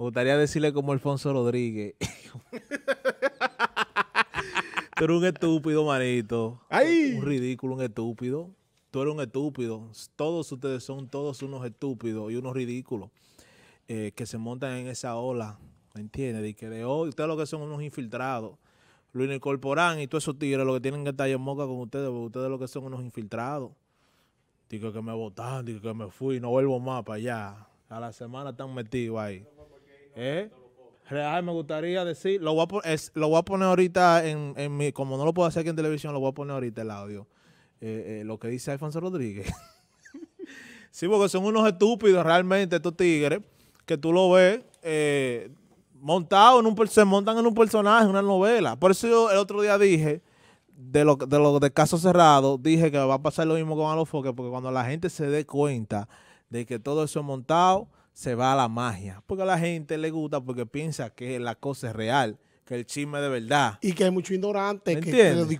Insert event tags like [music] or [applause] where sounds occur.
Me gustaría decirle como Alfonso Rodríguez. [laughs] Tú eres un estúpido, manito. ¡Ay! Un ridículo, un estúpido. Tú eres un estúpido. Todos ustedes son todos unos estúpidos y unos ridículos eh, que se montan en esa ola. ¿Me entiendes? Y que de hoy, ustedes lo que son unos infiltrados. Lo incorporan y todos esos tigres, lo que tienen que estar en moca con ustedes, porque ustedes lo que son unos infiltrados. Digo que me votaron, digo que me fui, no vuelvo más para allá. A la semana están metidos ahí. ¿Eh? ¿Eh? Real, me gustaría decir. Lo voy a, poner ahorita en, en, mi. Como no lo puedo hacer aquí en televisión, lo voy a poner ahorita el audio. Eh, lo que dice Alfonso Rodríguez. [laughs] sí, porque son unos estúpidos realmente estos tigres que tú lo ves eh, montado en un se montan en un personaje, en una novela. Por eso yo el otro día dije de lo de de caso cerrado, dije que va a pasar lo mismo con Alofoque, porque cuando la gente se dé cuenta de que todo eso es montado, se va a la magia. Porque a la gente le gusta porque piensa que la cosa es real, que el chisme es de verdad. Y que hay mucho ignorante que, que,